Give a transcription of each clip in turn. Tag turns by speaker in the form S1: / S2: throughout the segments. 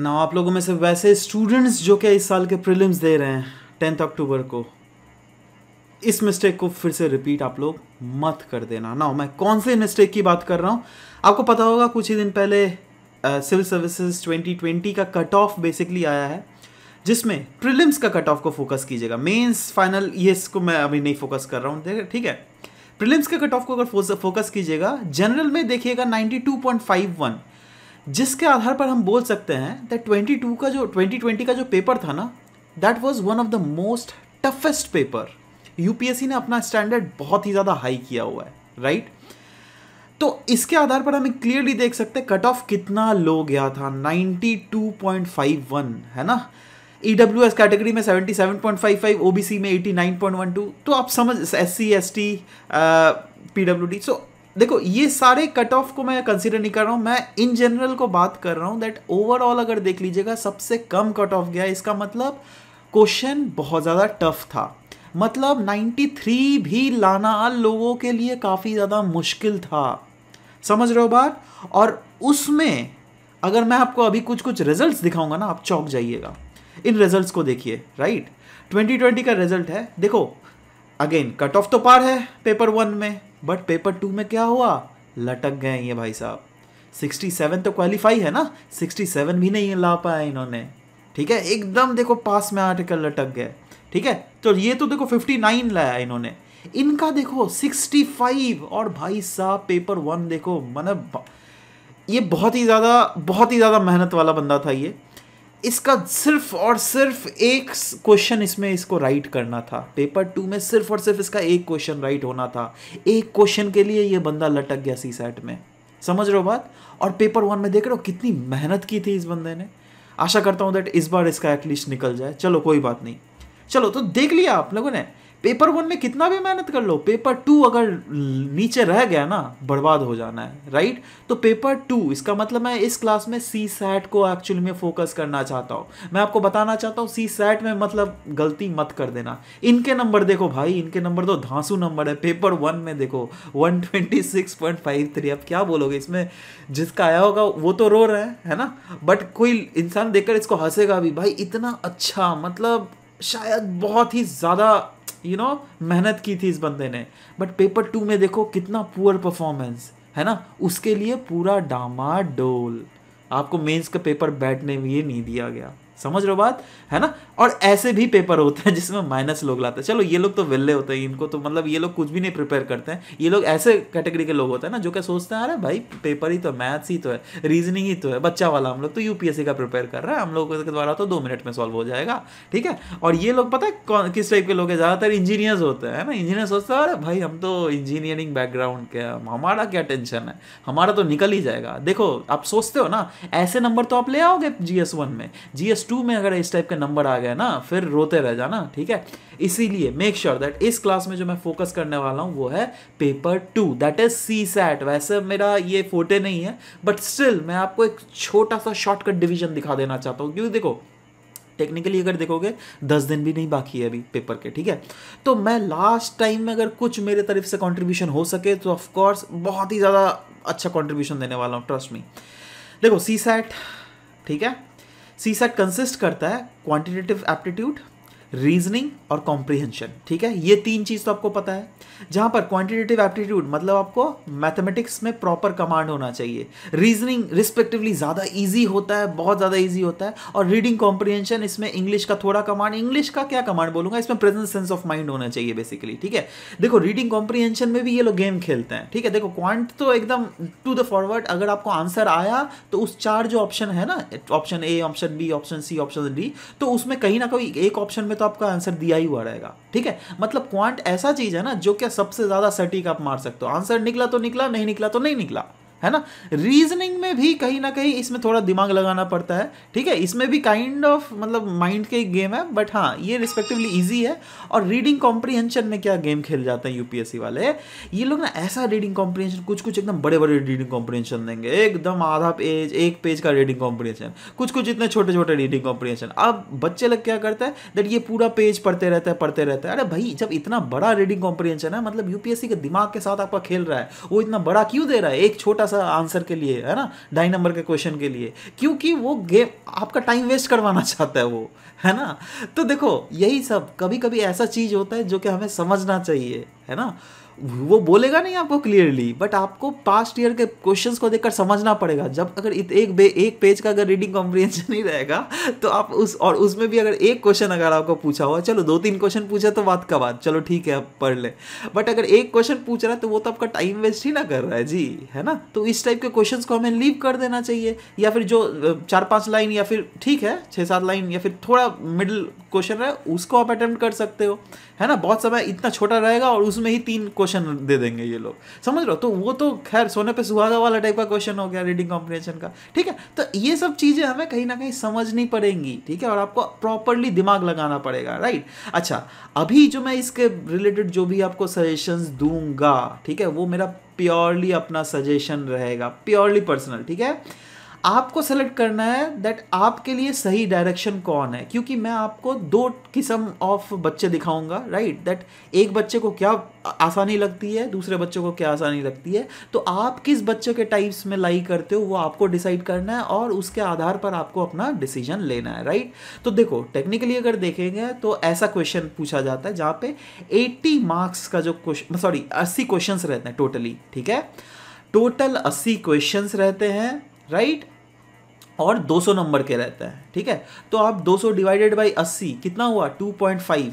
S1: ना आप लोगों में से वैसे स्टूडेंट्स जो क्या इस साल के प्रीलिम्स दे रहे हैं टेंथ अक्टूबर को इस मिस्टेक को फिर से रिपीट आप लोग मत कर देना ना मैं कौन से मिस्टेक की बात कर रहा हूँ आपको पता होगा कुछ ही दिन पहले सिविल सर्विसेज 2020 का कट ऑफ बेसिकली आया है जिसमें प्रीलिम्स का कट ऑफ को फोकस कीजिएगा मेंस फाइनल ये इसको मैं अभी नहीं फोकस कर रहा हूँ ठीक है प्रीलिम्स के कट ऑफ को अगर फोकस कीजिएगा जनरल में देखिएगा नाइन्टी जिसके आधार पर हम बोल सकते हैं दैट ट्वेंटी टू का जो ट्वेंटी ट्वेंटी का जो पेपर था ना that was one of the most toughest paper UPSC ने अपना स्टैंडर्ड बहुत ही ज़्यादा हाई किया हुआ है राइट तो इसके आधार पर हमें क्लियरली देख सकते हैं कट ऑफ कितना लो गया था 92.51 है ना ई डब्ल्यू एस कैटेगरी में 77.55 ओबीसी में 89.12 तो आप समझ S C S T P W D so देखो ये सारे कट ऑफ को मैं कंसिडर नहीं कर रहा हूँ मैं इन जनरल को बात कर रहा हूँ दैट ओवरऑल अगर देख लीजिएगा सबसे कम कट ऑफ गया इसका मतलब क्वेश्चन बहुत ज़्यादा टफ था मतलब 93 भी लाना लोगों के लिए काफ़ी ज़्यादा मुश्किल था समझ रहे हो बात और उसमें अगर मैं आपको अभी कुछ कुछ रिजल्ट्स दिखाऊंगा ना आप चौक जाइएगा इन रिजल्ट्स को देखिए राइट 2020 का रिजल्ट है देखो अगेन कट ऑफ तो पार है पेपर वन में बट पेपर टू में क्या हुआ लटक गए ये भाई साहब 67 तो क्वालिफाई है ना 67 भी नहीं ला पाया इन्होंने ठीक है एकदम देखो पास में आर्टिकल लटक गए ठीक है तो ये तो देखो 59 लाया इन्होंने इनका देखो 65 और भाई साहब पेपर वन देखो मतलब ये बहुत ही ज़्यादा बहुत ही ज़्यादा मेहनत वाला बंदा था ये इसका सिर्फ और सिर्फ एक क्वेश्चन इसमें इसको राइट करना था पेपर टू में सिर्फ और सिर्फ इसका एक क्वेश्चन राइट होना था एक क्वेश्चन के लिए ये बंदा लटक गया सी सेट में समझ रहे हो बात और पेपर वन में देख रहे हो कितनी मेहनत की थी इस बंदे ने आशा करता हूँ दैट इस बार इसका एटलीस्ट निकल जाए चलो कोई बात नहीं चलो तो देख लिया आप लोगों ने पेपर वन में कितना भी मेहनत कर लो पेपर टू अगर नीचे रह गया ना बर्बाद हो जाना है राइट तो पेपर टू इसका मतलब मैं इस क्लास में सी सैट को एक्चुअली में फोकस करना चाहता हूँ मैं आपको बताना चाहता हूँ सी सैट में मतलब गलती मत कर देना इनके नंबर देखो भाई इनके नंबर तो धांसू नंबर है पेपर वन में देखो one twenty six point five three अब क्या बोलोगे इसमें जिसका आया होगा वो तो रो रहे हैं है ना बट कोई इंसान देखकर इसको हंसेगा भी भाई इतना अच्छा मतलब शायद बहुत ही ज़्यादा यू नो मेहनत की थी इस बंदे ने बट पेपर टू में देखो कितना पुअर परफॉर्मेंस है ना उसके लिए पूरा डामा डोल आपको मेंस का पेपर बैठने भी नहीं दिया गया समझ रहे हो बात है ना और ऐसे भी पेपर होते हैं जिसमें माइनस लोग लाते हैं चलो ये लोग तो वेल्ले होते हैं इनको तो मतलब ये लोग कुछ भी नहीं प्रिपेयर करते हैं ये लोग ऐसे कैटेगरी के लोग होते हैं ना जो क्या सोचते हैं अरे भाई पेपर ही तो मैथ्स ही तो है रीजनिंग तो ही तो है बच्चा वाला हम लोग तो यूपीएससी का प्रिपेयर कर रहा है हम लोगों के द्वारा तो दो मिनट में सॉल्व हो जाएगा ठीक है और ये लोग पता है कौन किस टाइप के लोग हैं ज़्यादातर इंजीनियर्स होते हैं ना इंजीनियर सोचते हैं अरे भाई हम तो इंजीनियरिंग बैकग्राउंड के हमारा क्या टेंशन है हमारा तो निकल ही जाएगा देखो आप सोचते हो ना ऐसे नंबर तो आप ले आओगे जी में जी टू में अगर इस टाइप का नंबर आ गया ना फिर रोते रह जाना ठीक है इसीलिए मेक श्योर दैट इस क्लास में जो मैं फोकस करने वाला हूँ वो है paper two that is C SAT वैसे मेरा ये फोटे नहीं है बट स्टिल मैं आपको एक छोटा सा शॉर्टकट डिवीजन दिखा देना चाहता हूँ क्योंकि देखो टेक्निकली अगर देखोगे दस दिन भी नहीं बाकी है अभी पेपर के ठीक है तो मैं लास्ट टाइम में अगर कुछ मेरे तरफ से कॉन्ट्रीब्यूशन हो सके तो ऑफकोर्स बहुत ही ज़्यादा अच्छा कॉन्ट्रीब्यूशन देने वाला हूँ ट्रस्ट में देखो सी सैट ठीक है सी सेट कंसिस्ट करता है क्वान्टिटेटिव एप्टीट्यूड रीजनिंग और कॉम्प्रीहेंशन ठीक है ये तीन चीज़ तो आपको पता है जहां पर क्वांटिटेटिव एप्टीट्यूड मतलब आपको मैथमेटिक्स में प्रॉपर कमांड होना चाहिए रीजनिंग रिस्पेक्टिवली ज़्यादा ईजी होता है बहुत ज़्यादा ईजी होता है और रीडिंग कॉम्प्रीहेंशन इसमें इंग्लिश का थोड़ा कमांड इंग्लिश का क्या कमांड बोलूंगा इसमें प्रेजेंट सेंस ऑफ माइंड होना चाहिए बेसिकली ठीक है देखो रीडिंग कॉम्प्रीहेंशन में भी ये लोग गेम खेलते हैं ठीक है देखो क्वांट तो एकदम टू द फॉरवर्ड अगर आपको आंसर आया तो उस चार जो ऑप्शन है ना option A option B option C option D तो उसमें कहीं ना कहीं एक ऑप्शन में तो आपका आंसर दिया ही हुआ रहेगा ठीक है मतलब क्वांट ऐसा चीज है ना जो क्या सबसे ज्यादा सटीक आप मार सकते हो आंसर निकला तो निकला नहीं निकला तो नहीं निकला है ना रीजनिंग में भी कहीं ना कहीं इसमें थोड़ा दिमाग लगाना पड़ता है ठीक है इसमें भी काइंड ऑफ मतलब माइंड के गेम है बट हाँ ये रिस्पेक्टिवली इजी है और रीडिंग कॉम्प्रीहेंशन में क्या गेम खेल जाते हैं यूपीएससी वाले ये लोग ना ऐसा रीडिंग कॉम्प्रीहेंशन कुछ कुछ एकदम बड़े बड़े रीडिंग कॉम्प्रीहेंशन देंगे एकदम आधा पेज एक पेज का रीडिंग कॉम्प्रीहेंशन कुछ कुछ इतने छोटे छोटे रीडिंग कॉम्प्रीहेंशन अब बच्चे लोग क्या करते हैं दैट ये पूरा पेज पढ़ते रहते हैं पढ़ते रहते हैं अरे भाई जब इतना बड़ा रीडिंग कॉम्प्रीहेंशन है मतलब यूपीएससी के दिमाग के साथ आपका खेल रहा है वो इतना बड़ा क्यों दे रहा है एक छोटा सा आंसर के लिए है ना ढाई नंबर के क्वेश्चन के लिए क्योंकि वो गेम आपका टाइम वेस्ट करवाना चाहता है वो है ना तो देखो यही सब कभी कभी ऐसा चीज़ होता है जो कि हमें समझना चाहिए है ना वो बोलेगा नहीं आपको क्लियरली बट आपको पास्ट ईयर के क्वेश्चन को देखकर समझना पड़ेगा जब अगर एक बे एक पेज का अगर रीडिंग कॉम्प्रिहेंशन नहीं रहेगा तो आप उस और उसमें भी अगर एक क्वेश्चन अगर आपको पूछा हुआ चलो दो तीन क्वेश्चन पूछा तो बात का बात चलो ठीक है आप पढ़ लें बट अगर एक क्वेश्चन पूछ रहा है तो वो तो आपका टाइम वेस्ट ही ना कर रहा है जी है ना तो इस टाइप के क्वेश्चन को हमें लीव कर देना चाहिए या फिर जो चार पाँच लाइन या फिर ठीक है छः सात लाइन या फिर थोड़ा मिडिल क्वेश्चन है उसको आप अटैम्प्ट कर सकते हो है ना बहुत समय इतना छोटा रहेगा और उसमें ही तीन क्वेश्चन दे देंगे ये लोग समझ लो तो वो तो खैर सोने पे सुहागा वाला टाइप का क्वेश्चन हो गया रीडिंग कॉम्प्रिहेंशन का ठीक है तो ये सब चीज़ें हमें कहीं ना कहीं समझनी पड़ेंगी ठीक है और आपको प्रॉपरली दिमाग लगाना पड़ेगा राइट अच्छा अभी जो मैं इसके रिलेटेड जो भी आपको सजेशंस दूंगा ठीक है वो मेरा प्योरली अपना सजेशन रहेगा प्योरली पर्सनल ठीक है आपको सेलेक्ट करना है दैट आपके लिए सही डायरेक्शन कौन है क्योंकि मैं आपको दो किस्म ऑफ बच्चे दिखाऊंगा राइट दैट एक बच्चे को क्या आसानी लगती है दूसरे बच्चे को क्या आसानी लगती है तो आप किस बच्चे के टाइप्स में लाई करते हो वो आपको डिसाइड करना है और उसके आधार पर आपको अपना डिसीजन लेना है राइट तो देखो टेक्निकली अगर देखेंगे तो ऐसा क्वेश्चन पूछा जाता है जहाँ पे 80 मार्क्स का जो क्वेश्चन सॉरी 80 क्वेश्चंस रहते हैं टोटली ठीक है टोटल 80 क्वेश्चंस रहते हैं राइट और 200 नंबर के रहता है ठीक है तो आप 200 डिवाइडेड बाई 80 कितना हुआ 2.5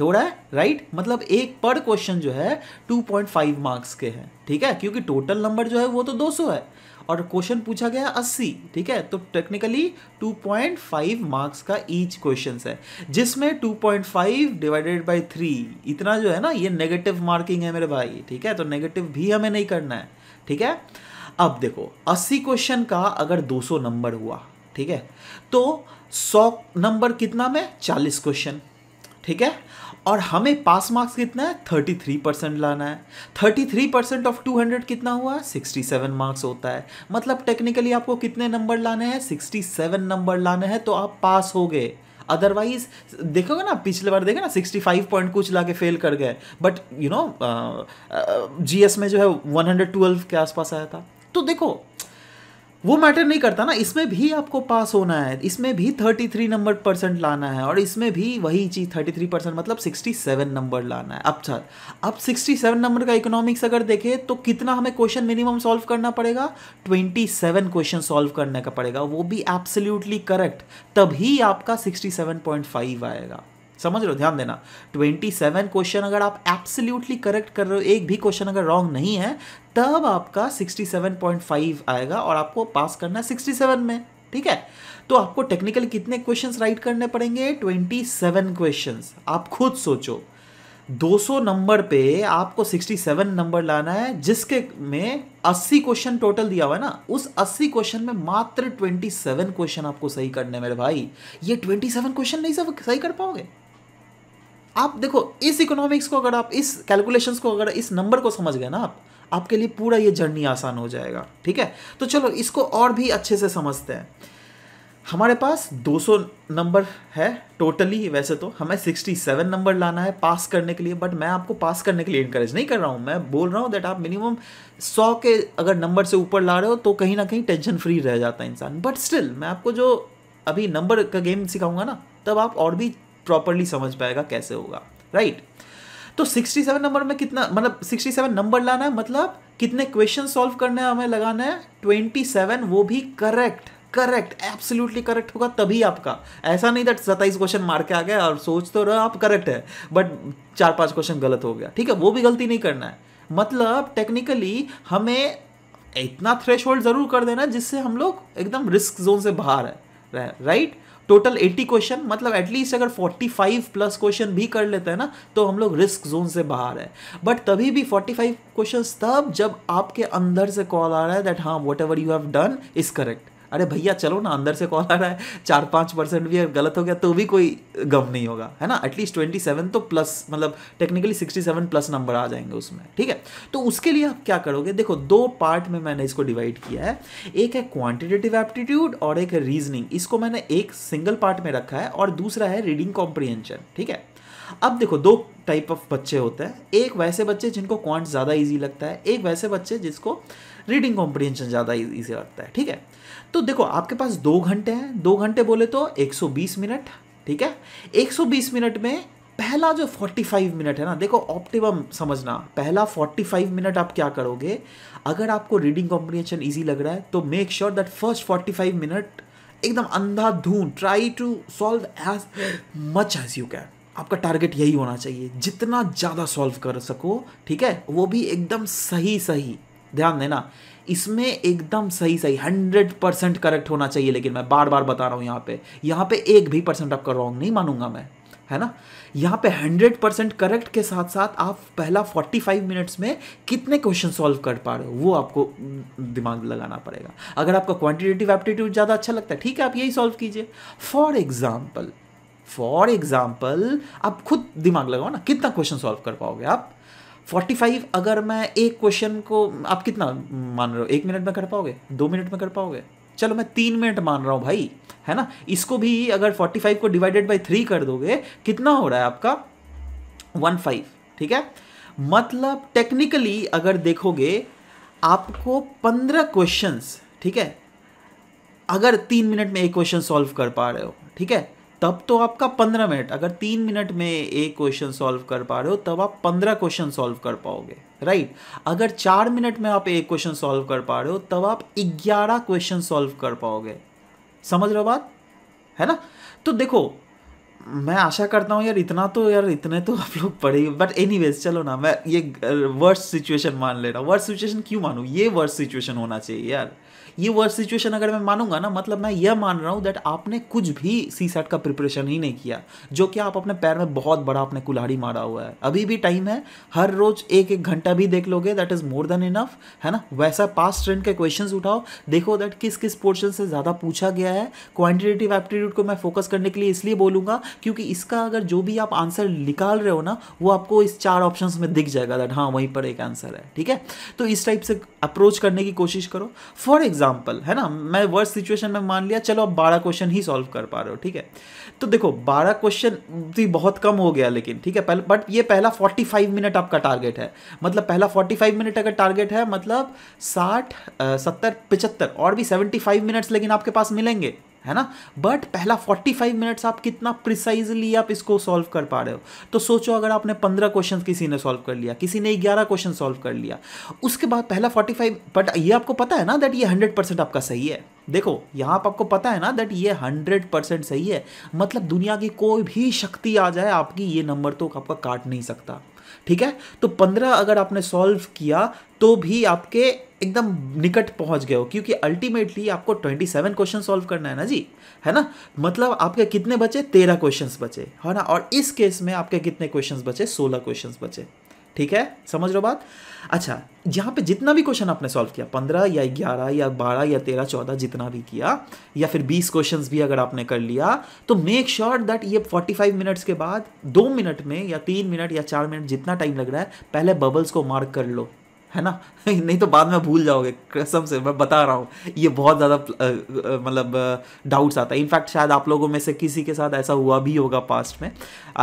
S1: हो रहा है राइट मतलब एक पर क्वेश्चन जो है 2.5 मार्क्स के हैं ठीक है क्योंकि टोटल नंबर जो है वो तो 200 है और क्वेश्चन पूछा गया 80 ठीक है तो टेक्निकली 2.5 मार्क्स का ईच क्वेश्चन है जिसमें 2.5 डिवाइडेड बाई थ्री इतना जो है ना ये नेगेटिव मार्किंग है मेरे भाई ठीक है तो नेगेटिव भी हमें नहीं करना है ठीक है अब देखो 80 क्वेश्चन का अगर 200 नंबर हुआ ठीक है तो 100 नंबर कितना में 40 क्वेश्चन ठीक है और हमें पास मार्क्स कितना है 33 परसेंट लाना है 33 परसेंट ऑफ 200 कितना हुआ 67 मार्क्स होता है मतलब टेक्निकली आपको कितने नंबर लाने हैं 67 नंबर लाने हैं तो आप पास हो गए अदरवाइज देखोगे ना पिछले बार देखे ना 65 पॉइंट कुछ ला के फेल कर गए बट यू नो जीएस में जो है 112 के आसपास आया था तो देखो वो मैटर नहीं करता ना इसमें भी आपको पास होना है इसमें भी 33 नंबर परसेंट लाना है और इसमें भी वही चीज़ 33 परसेंट मतलब 67 नंबर लाना है अच्छा अब 67 नंबर का इकोनॉमिक्स अगर देखें तो कितना हमें क्वेश्चन मिनिमम सॉल्व करना पड़ेगा 27 क्वेश्चन सॉल्व करने का पड़ेगा वो भी एब्सोल्यूटली करेक्ट तभी आपका सिक्सटी आएगा समझ रहे हो ध्यान देना 27 क्वेश्चन अगर आप एब्सोल्युटली करेक्ट कर रहे हो एक भी क्वेश्चन अगर रॉन्ग नहीं है तब आपका 67.5 आएगा और आपको पास करना है 67 में ठीक है तो आपको टेक्निकल कितने क्वेश्चंस राइट करने पड़ेंगे 27 क्वेश्चंस आप खुद सोचो 200 नंबर पे आपको 67 नंबर लाना है जिसके में 80 क्वेश्चन टोटल दिया हुआ है ना उस 80 क्वेश्चन में मात्र 27 क्वेश्चन आपको सही करने मेरे भाई ये 27 क्वेश्चन नहीं सब सही कर पाओगे आप देखो इस इकोनॉमिक्स को अगर आप इस कैलकुलेशंस को अगर इस नंबर को समझ गए ना आप आपके लिए पूरा ये जर्नी आसान हो जाएगा ठीक है तो चलो इसको और भी अच्छे से समझते हैं हमारे पास 200 नंबर है टोटली वैसे तो हमें 67 नंबर लाना है पास करने के लिए बट मैं आपको पास करने के लिए इनक्रेज नहीं कर रहा हूँ मैं बोल रहा हूँ दैट आप मिनिमम 100 के अगर नंबर से ऊपर ला रहे हो तो कहीं ना कहीं टेंशन फ्री रह जाता है इंसान बट स्टिल मैं आपको जो अभी नंबर का गेम सिखाऊंगा ना तब आप और भी प्रॉपरली समझ पाएगा कैसे होगा राइट right? तो 67 नंबर में कितना मतलब 67 नंबर लाना है मतलब कितने क्वेश्चन सॉल्व करने हमें लगाना है 27 वो भी करेक्ट करेक्ट एब्सोल्युटली करेक्ट होगा तभी आपका ऐसा नहीं दैट सत्ताईस क्वेश्चन मार के आ गया और सोच तो रहा आप करेक्ट है बट चार पांच क्वेश्चन गलत हो गया ठीक है वो भी गलती नहीं करना है मतलब टेक्निकली हमें इतना थ्रेश जरूर कर देना जिससे हम लोग एकदम रिस्क जोन से बाहर है राइट right? टोटल 80 क्वेश्चन मतलब एटलीस्ट अगर 45 प्लस क्वेश्चन भी कर लेते हैं ना तो हम लोग रिस्क जोन से बाहर है बट तभी भी 45 क्वेश्चन तब जब आपके अंदर से कॉल आ रहा है दैट हाँ whatever you have done is correct अरे भैया चलो ना अंदर से कॉल आ रहा है चार पाँच परसेंट भी गलत हो गया तो भी कोई गम नहीं होगा है ना एटलीस्ट ट्वेंटी सेवन तो प्लस मतलब technically sixty seven plus number आ जाएंगे उसमें ठीक है तो उसके लिए आप क्या करोगे देखो दो पार्ट में मैंने इसको डिवाइड किया है एक है क्वांटिटेटिव एप्टीट्यूड और एक है रीजनिंग इसको मैंने एक सिंगल पार्ट में रखा है और दूसरा है रीडिंग कॉम्प्रीहेंशन ठीक है अब देखो दो टाइप ऑफ बच्चे होते हैं एक वैसे बच्चे जिनको क्वांट ज़्यादा इजी लगता है एक वैसे बच्चे जिसको रीडिंग कॉम्प्रिहेंशन ज़्यादा ईजी e-, लगता है ठीक है तो देखो आपके पास दो घंटे हैं दो घंटे बोले तो 120 मिनट ठीक है 120 मिनट में पहला जो 45 मिनट है ना देखो ऑप्टिमम समझना पहला 45 मिनट आप क्या करोगे अगर आपको रीडिंग कॉम्प्रिहेंशन ईजी लग रहा है तो make sure that first 45 minute एकदम अंधा धून try to solve as much as you can आपका टारगेट यही होना चाहिए जितना ज़्यादा सॉल्व कर सको ठीक है वो भी एकदम सही सही ध्यान देना इसमें एकदम सही सही हंड्रेड परसेंट करेक्ट होना चाहिए लेकिन मैं बार बार बता रहा हूँ यहाँ पे यहाँ पे एक भी परसेंट आपका रॉन्ग नहीं मानूंगा मैं है ना यहाँ पे हंड्रेड परसेंट करेक्ट के साथ साथ आप पहला फोर्टी फाइव मिनट्स में कितने क्वेश्चन सॉल्व कर पा रहे हो वो आपको दिमाग लगाना पड़ेगा अगर आपका क्वांटिटेटिव एप्टीट्यूड ज़्यादा अच्छा लगता है ठीक है आप यही सॉल्व कीजिए फॉर एग्जाम्पल फॉर एग्जाम्पल आप खुद दिमाग लगाओ ना कितना क्वेश्चन सॉल्व कर पाओगे आप फोर्टी फाइव अगर मैं एक क्वेश्चन को आप कितना मान रहे हो एक मिनट में कर पाओगे दो मिनट में कर पाओगे चलो मैं तीन मिनट मान रहा हूँ भाई है ना इसको भी अगर फोर्टी फाइव को डिवाइडेड बाई थ्री कर दोगे कितना हो रहा है आपका वन फाइव ठीक है मतलब टेक्निकली अगर देखोगे आपको पंद्रह क्वेश्चंस ठीक है अगर तीन मिनट में एक क्वेश्चन सॉल्व कर पा रहे हो ठीक है तब तो आपका पंद्रह मिनट अगर तीन मिनट में एक क्वेश्चन सॉल्व कर पा रहे हो तब आप पंद्रह क्वेश्चन सॉल्व कर पाओगे राइट अगर चार मिनट में आप एक क्वेश्चन सॉल्व कर पा रहे हो तब आप ग्यारह क्वेश्चन सॉल्व कर पाओगे समझ रहे हो बात है ना तो देखो मैं आशा करता हूँ यार इतना तो यार इतने तो आप लोग पढ़े बट एनी चलो ना मैं ये वर्स्ट uh, सिचुएशन मान ले रहा हूँ वर्स्ट सिचुएशन क्यों मानूँ ये वर्स्ट सिचुएशन होना चाहिए यार ये वर्स्ट सिचुएशन अगर मैं मानूंगा ना मतलब मैं यह मान रहा हूँ दैट आपने कुछ भी सी सेट का प्रिपरेशन ही नहीं किया जो कि आप अपने पैर में बहुत बड़ा अपने कुल्हाड़ी मारा हुआ है अभी भी टाइम है हर रोज एक एक घंटा भी देख लोगे that is more than enough है ना वैसा पास ट्रेंड के क्वेश्चन उठाओ देखो दैट किस किस पोर्शन से ज़्यादा पूछा गया है क्वान्टिटेटिव एप्टीट्यूड को मैं फोकस करने के लिए इसलिए बोलूंगा क्योंकि इसका अगर जो भी आप आंसर निकाल रहे हो ना वो आपको इस चार ऑप्शन में दिख जाएगा दैट हाँ वहीं पर एक आंसर है ठीक है तो इस टाइप से अप्रोच करने की कोशिश करो फॉर एग्जाम्पल एग्जाम्पल है ना मैं वर्स्ट सिचुएशन में मान लिया चलो आप बारह क्वेश्चन ही सॉल्व कर पा रहे हो ठीक है तो देखो बारह क्वेश्चन भी बहुत कम हो गया लेकिन ठीक है पहले बट ये पहला फोर्टी फाइव मिनट आपका टारगेट है मतलब पहला फोर्टी फाइव मिनट अगर टारगेट है मतलब साठ सत्तर पिचहत्तर और भी सेवेंटी फाइव मिनट्स लेकिन आपके पास मिलेंगे है ना बट पहला 45 मिनट्स आप कितना प्रिसाइजली आप इसको सॉल्व कर पा रहे हो तो सोचो अगर आपने 15 क्वेश्चन किसी ने सॉल्व कर लिया किसी ने 11 क्वेश्चन सॉल्व कर लिया उसके बाद पहला 45 बट ये आपको पता है ना दैट ये 100 परसेंट आपका सही है देखो यहाँ पर आपको पता है ना दैट ये हंड्रेड परसेंट सही है मतलब दुनिया की कोई भी शक्ति आ जाए आपकी ये नंबर तो आपका काट नहीं सकता ठीक है तो पंद्रह अगर आपने सॉल्व किया तो भी आपके एकदम निकट पहुंच गए हो क्योंकि अल्टीमेटली आपको 27 क्वेश्चन सॉल्व करना है ना जी है ना मतलब आपके कितने बचे 13 क्वेश्चंस बचे है ना और इस केस में आपके कितने क्वेश्चंस बचे 16 क्वेश्चंस बचे ठीक है समझ लो बात अच्छा यहाँ पे जितना भी क्वेश्चन आपने सॉल्व किया पंद्रह या ग्यारह या बारह या तेरह चौदह जितना भी किया या फिर बीस क्वेश्चंस भी अगर आपने कर लिया तो मेक श्योर दैट ये फोर्टी फाइव मिनट्स के बाद दो मिनट में या तीन मिनट या चार मिनट जितना टाइम लग रहा है पहले बबल्स को मार्क कर लो है ना नहीं तो बाद में भूल जाओगे कसम से मैं बता रहा हूँ ये बहुत ज़्यादा मतलब डाउट्स आता है इनफैक्ट शायद आप लोगों में से किसी के साथ ऐसा हुआ भी होगा पास्ट में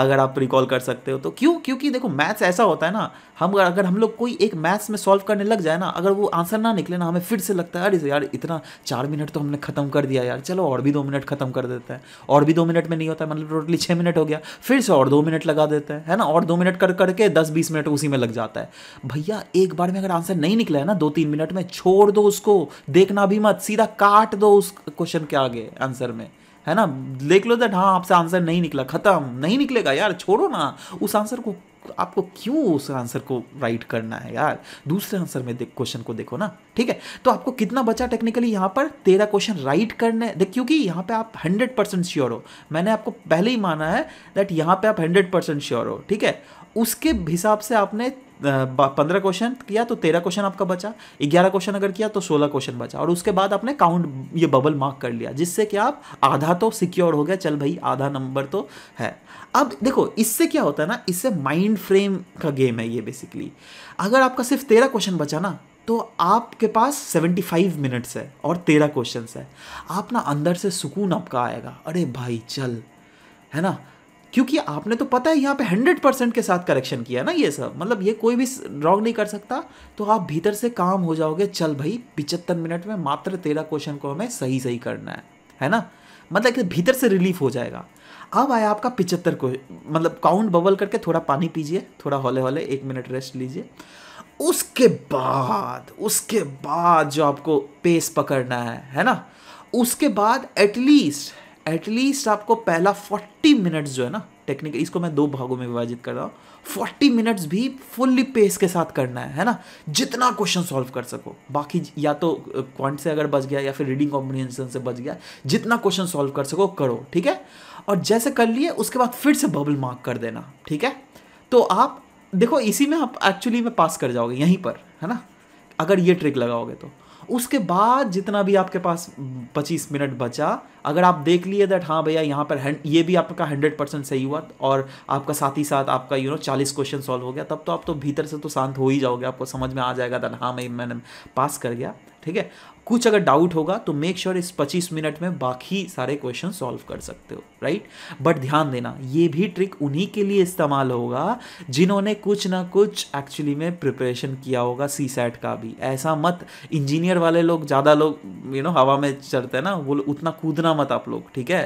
S1: अगर आप रिकॉल कर सकते हो तो क्यों क्योंकि देखो मैथ्स ऐसा होता है ना हम अगर हम लोग कोई एक मैथ्स में सॉल्व करने लग जाए ना अगर वो आंसर ना निकले ना हमें फिर से लगता है अरे तो यार इतना चार मिनट तो हमने ख़त्म कर दिया यार चलो और भी दो मिनट ख़त्म कर देते हैं और भी दो मिनट में नहीं होता मतलब टोटली छः मिनट हो गया फिर से और दो मिनट लगा देते हैं है ना और दो मिनट कर करके दस बीस मिनट उसी में लग जाता है भैया एक बार में अगर आंसर नहीं निकला है ना दो तीन मिनट में छोड़ दो उसको देखना भी मत सीधा काट दो उस क्वेश्चन के आगे आंसर में है ना देख लो दैट हाँ आपसे आंसर नहीं निकला ख़त्म नहीं निकलेगा यार छोड़ो ना उस आंसर को तो आपको क्यों उस आंसर को राइट करना है यार दूसरे आंसर में देख क्वेश्चन को देखो ना ठीक है तो आपको कितना बचा टेक्निकली यहाँ पर तेरह क्वेश्चन राइट करने देख क्योंकि यहाँ पे आप हंड्रेड परसेंट श्योर हो मैंने आपको पहले ही माना है दैट यहाँ पे आप हंड्रेड परसेंट श्योर हो ठीक है उसके हिसाब से आपने पंद्रह क्वेश्चन किया तो तेरह क्वेश्चन आपका बचा ग्यारह क्वेश्चन अगर किया तो सोलह क्वेश्चन बचा और उसके बाद आपने काउंट ये बबल मार्क कर लिया जिससे कि आप आधा तो सिक्योर हो गया चल भाई आधा नंबर तो है अब देखो इससे क्या होता है ना इससे माइंड फ्रेम का गेम है ये बेसिकली अगर आपका सिर्फ तेरह क्वेश्चन बचा ना तो आपके पास 75 मिनट्स है और तेरह क्वेश्चंस है आप ना अंदर से सुकून आपका आएगा अरे भाई चल है ना क्योंकि आपने तो पता है यहाँ पे हंड्रेड परसेंट के साथ करेक्शन किया ना ये सब मतलब ये कोई भी रॉन्ग नहीं कर सकता तो आप भीतर से काम हो जाओगे चल भाई पिचहत्तर मिनट में मात्र तेरह क्वेश्चन को हमें सही सही करना है है ना मतलब कि भीतर से रिलीफ हो जाएगा अब आया आपका पिचहत्तर को मतलब काउंट बबल करके थोड़ा पानी पीजिए थोड़ा हौले हौले एक मिनट रेस्ट लीजिए उसके बाद उसके बाद जो आपको पेस पकड़ना है है ना उसके बाद एटलीस्ट एटलीस्ट आपको पहला फोर्टी मिनट्स जो है ना टेक्निकली इसको मैं दो भागों में विभाजित कर रहा हूँ फोर्टी मिनट्स भी फुल्ली पेस के साथ करना है है ना जितना क्वेश्चन सॉल्व कर सको बाकी या तो क्वांट से अगर बच गया या फिर रीडिंग कॉम्बिनेशन से बच गया जितना क्वेश्चन सॉल्व कर सको करो ठीक है और जैसे कर लिए उसके बाद फिर से बबल मार्क कर देना ठीक है तो आप देखो इसी में आप एक्चुअली में पास कर जाओगे यहीं पर है ना अगर ये ट्रिक लगाओगे तो उसके बाद जितना भी आपके पास 25 मिनट बचा अगर आप देख लिए दैट हाँ भैया यहाँ पर ये भी आपका 100 परसेंट सही हुआ और आपका साथ ही साथ आपका यू नो 40 क्वेश्चन सॉल्व हो गया तब तो आप तो भीतर से तो शांत हो ही जाओगे आपको समझ में आ जाएगा दैट हाँ मैं मैंने पास कर गया ठीक है कुछ अगर डाउट होगा तो मेक श्योर sure इस 25 मिनट में बाकी सारे क्वेश्चन सॉल्व कर सकते हो राइट बट ध्यान देना ये भी ट्रिक उन्हीं के लिए इस्तेमाल होगा जिन्होंने कुछ ना कुछ एक्चुअली में प्रिपरेशन किया होगा सी सैट का भी ऐसा मत इंजीनियर वाले लोग ज़्यादा लोग यू नो हवा में चढ़ते हैं ना वो उतना कूदना मत आप लोग ठीक है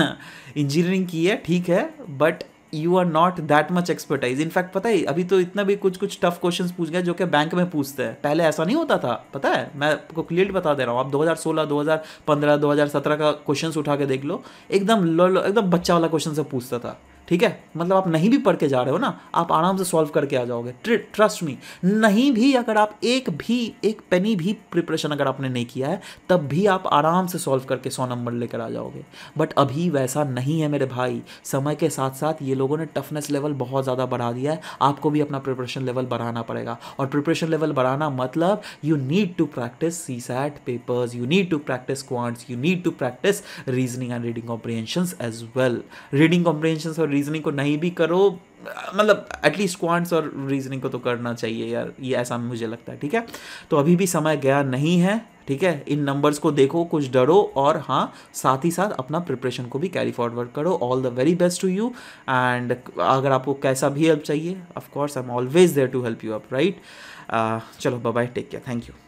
S1: इंजीनियरिंग की है ठीक है but you are not that much expertise in fact पता है अभी तो इतना भी कुछ कुछ टफ क्वेश्चन पूछ गए जो कि बैंक में पूछते हैं पहले ऐसा नहीं होता था पता है मैं आपको क्लियर बता दे रहा हूँ आप 2016 2015 2017 का क्वेश्चन उठा के देख लो एकदम एकदम बच्चा वाला क्वेश्चन से पूछता था ठीक है मतलब आप नहीं भी पढ़ के जा रहे हो ना आप आराम से सॉल्व करके आ जाओगे ट्रस्ट मी नहीं भी अगर आप एक भी एक पेनी भी प्रिपरेशन अगर आपने नहीं किया है तब भी आप आराम से सॉल्व करके सौ नंबर लेकर आ जाओगे बट अभी वैसा नहीं है मेरे भाई समय के साथ साथ ये लोगों ने टफनेस लेवल बहुत ज़्यादा बढ़ा दिया है आपको भी अपना प्रिपरेशन लेवल बढ़ाना पड़ेगा और प्रिपरेशन लेवल बढ़ाना मतलब you need to practice C SAT papers you need to practice quants you need to practice reasoning and reading comprehension as well reading comprehension और रीजनिंग को नहीं भी करो मतलब एटलीस्ट क्वांट्स और रीजनिंग को तो करना चाहिए यार ये ऐसा मुझे लगता है ठीक है तो अभी भी समय गया नहीं है ठीक है इन नंबर्स को देखो कुछ डरो और हाँ साथ ही साथ अपना प्रिपरेशन को भी कैरी फॉरवर्ड करो all the very best to you and अगर आपको कैसा भी हेल्प चाहिए of course I am always there to help you up right चलो bye take care thank you